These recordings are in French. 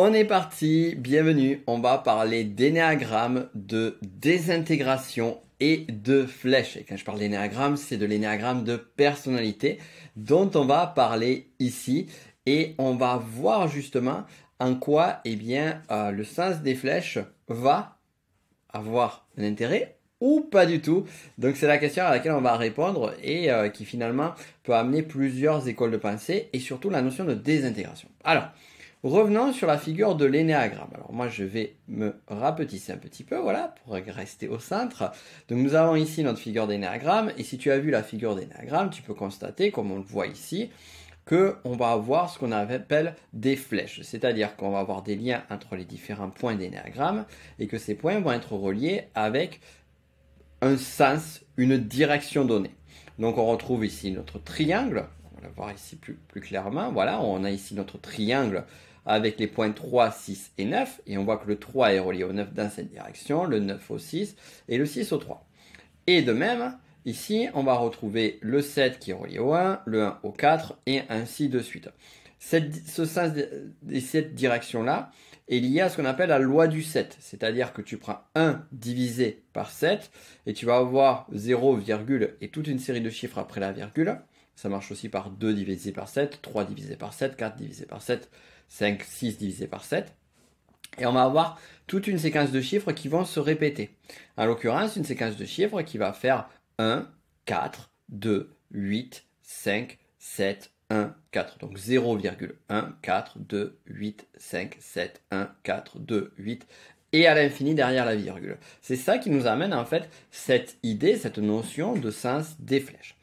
On est parti, bienvenue. On va parler d'énéagramme, de désintégration et de flèche. Et quand je parle d'énéagramme, c'est de l'énéagramme de personnalité dont on va parler ici. Et on va voir justement en quoi et eh bien, euh, le sens des flèches va avoir un intérêt ou pas du tout Donc c'est la question à laquelle on va répondre et euh, qui finalement peut amener plusieurs écoles de pensée et surtout la notion de désintégration. Alors, Revenons sur la figure de l'énéagramme. Alors moi je vais me rapetisser un petit peu, voilà, pour rester au centre. Donc nous avons ici notre figure d'énéagramme, et si tu as vu la figure d'énéagramme, tu peux constater, comme on le voit ici, que va avoir ce qu'on appelle des flèches, c'est-à-dire qu'on va avoir des liens entre les différents points d'énéagramme, et que ces points vont être reliés avec un sens, une direction donnée. Donc on retrouve ici notre triangle, on va le voir ici plus, plus clairement, voilà, on a ici notre triangle avec les points 3, 6 et 9. Et on voit que le 3 est relié au 9 dans cette direction, le 9 au 6 et le 6 au 3. Et de même, ici, on va retrouver le 7 qui est relié au 1, le 1 au 4 et ainsi de suite. Cette, ce sens et cette direction-là est lié à ce qu'on appelle la loi du 7. C'est-à-dire que tu prends 1 divisé par 7 et tu vas avoir 0, virgule et toute une série de chiffres après la virgule. Ça marche aussi par 2 divisé par 7, 3 divisé par 7, 4 divisé par 7, 5, 6 divisé par 7. Et on va avoir toute une séquence de chiffres qui vont se répéter. En l'occurrence, une séquence de chiffres qui va faire 1, 4, 2, 8, 5, 7, 1, 4. Donc 0,1, 4, 2, 8, 5, 7, 1, 4, 2, 8. Et à l'infini derrière la virgule. C'est ça qui nous amène en fait cette idée, cette notion de sens des flèches.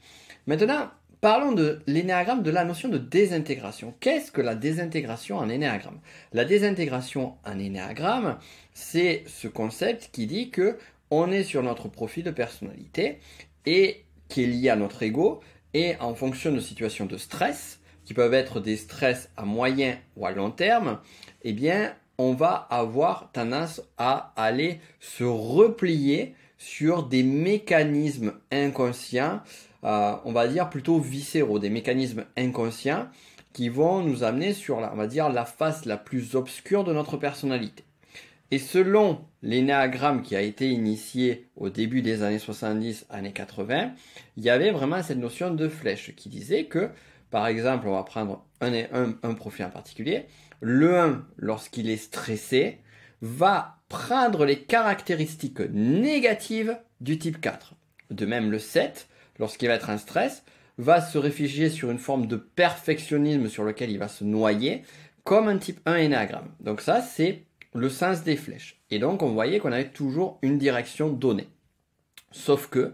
Maintenant, Parlons de l'énéagramme, de la notion de désintégration. Qu'est-ce que la désintégration en énéagramme La désintégration en énéagramme, c'est ce concept qui dit que on est sur notre profil de personnalité et qui est lié à notre ego et en fonction de situations de stress, qui peuvent être des stress à moyen ou à long terme, eh bien, on va avoir tendance à aller se replier sur des mécanismes inconscients euh, on va dire, plutôt viscéraux, des mécanismes inconscients qui vont nous amener sur, la, on dire, la face la plus obscure de notre personnalité. Et selon l'énéagramme qui a été initié au début des années 70, années 80, il y avait vraiment cette notion de flèche qui disait que, par exemple, on va prendre un, un, un profil en particulier, le 1, lorsqu'il est stressé, va prendre les caractéristiques négatives du type 4. De même, le 7 lorsqu'il va être un stress, va se réfugier sur une forme de perfectionnisme sur lequel il va se noyer, comme un type 1 énagramme. Donc ça, c'est le sens des flèches. Et donc, on voyait qu'on avait toujours une direction donnée. Sauf que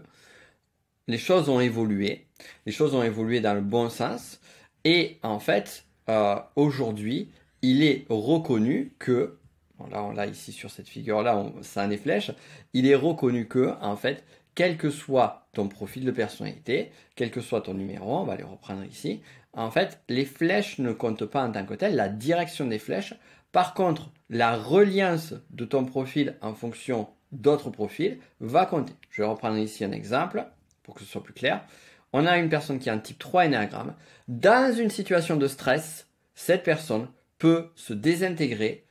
les choses ont évolué, les choses ont évolué dans le bon sens, et en fait, euh, aujourd'hui, il est reconnu que, là, on l'a ici sur cette figure-là, c'est un des flèches, il est reconnu que, en fait, quel que soit ton profil de personnalité, quel que soit ton numéro, on va les reprendre ici, en fait, les flèches ne comptent pas en tant que telles, la direction des flèches. Par contre, la reliance de ton profil en fonction d'autres profils va compter. Je vais reprendre ici un exemple pour que ce soit plus clair. On a une personne qui a un type 3 énéagramme. Dans une situation de stress, cette personne peut se désintégrer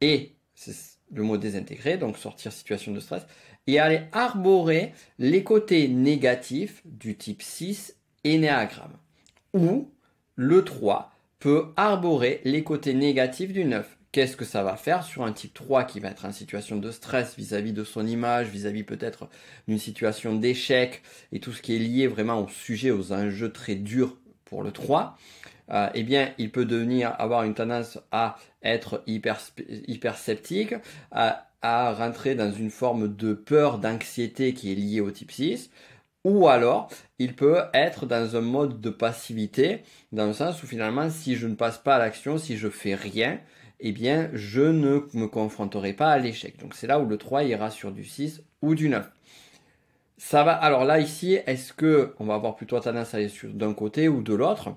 et, c'est le mot désintégrer, donc sortir situation de stress, et aller arborer les côtés négatifs du type 6 énéagramme, ou le 3 peut arborer les côtés négatifs du 9. Qu'est-ce que ça va faire sur un type 3 qui va être en situation de stress vis-à-vis -vis de son image, vis-à-vis peut-être d'une situation d'échec et tout ce qui est lié vraiment au sujet, aux enjeux très durs pour le 3 euh, eh bien, il peut devenir avoir une tendance à être hyper, sceptique, à, rentrer dans une forme de peur, d'anxiété qui est liée au type 6. Ou alors, il peut être dans un mode de passivité, dans le sens où finalement, si je ne passe pas à l'action, si je fais rien, eh bien, je ne me confronterai pas à l'échec. Donc, c'est là où le 3 ira sur du 6 ou du 9. Ça va. Alors là, ici, est-ce que on va avoir plutôt tendance à aller d'un côté ou de l'autre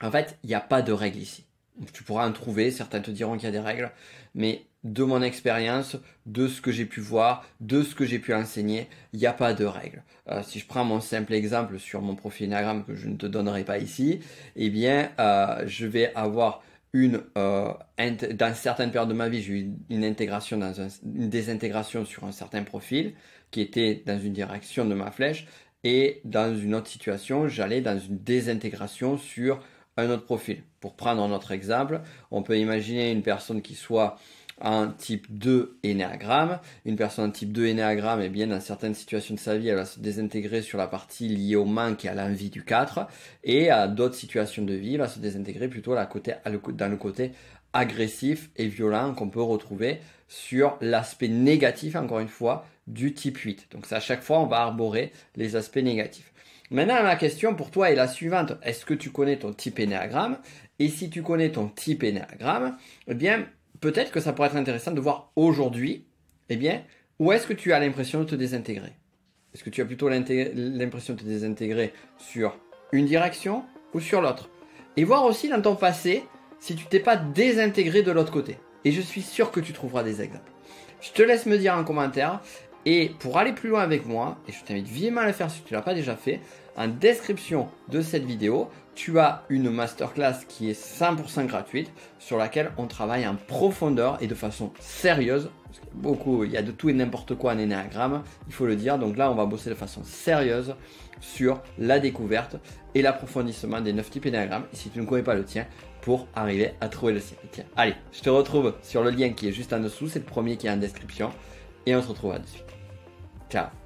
en fait, il n'y a pas de règles ici. Tu pourras en trouver, certains te diront qu'il y a des règles, mais de mon expérience, de ce que j'ai pu voir, de ce que j'ai pu enseigner, il n'y a pas de règles. Euh, si je prends mon simple exemple sur mon profil Instagram que je ne te donnerai pas ici, eh bien, euh, je vais avoir une, euh, dans certaines périodes de ma vie, j'ai eu une intégration dans une désintégration sur un certain profil qui était dans une direction de ma flèche et dans une autre situation, j'allais dans une désintégration sur un autre profil. Pour prendre un autre exemple, on peut imaginer une personne qui soit un type 2 énéagramme. Une personne type 2 énéagramme, et eh bien, dans certaines situations de sa vie, elle va se désintégrer sur la partie liée au manque et à l'envie du 4. Et à d'autres situations de vie, elle va se désintégrer plutôt à côté, dans le côté agressif et violent qu'on peut retrouver sur l'aspect négatif, encore une fois, du type 8. Donc, à chaque fois, on va arborer les aspects négatifs. Maintenant, la question pour toi est la suivante. Est-ce que tu connais ton type énéagramme Et si tu connais ton type énéagramme, eh bien, peut-être que ça pourrait être intéressant de voir aujourd'hui, eh bien, où est-ce que tu as l'impression de te désintégrer Est-ce que tu as plutôt l'impression de te désintégrer sur une direction ou sur l'autre Et voir aussi dans ton passé si tu t'es pas désintégré de l'autre côté. Et je suis sûr que tu trouveras des exemples. Je te laisse me dire en commentaire et pour aller plus loin avec moi, et je t'invite vivement à le faire si tu ne l'as pas déjà fait, en description de cette vidéo, tu as une masterclass qui est 100% gratuite sur laquelle on travaille en profondeur et de façon sérieuse. beaucoup, il y a de tout et n'importe quoi en énéagramme, il faut le dire. Donc là, on va bosser de façon sérieuse sur la découverte et l'approfondissement des 9 types énéagrammes. Et si tu ne connais pas le tien, pour arriver à trouver le sien. allez, je te retrouve sur le lien qui est juste en dessous, c'est le premier qui est en description et on se retrouve à la suite. Ciao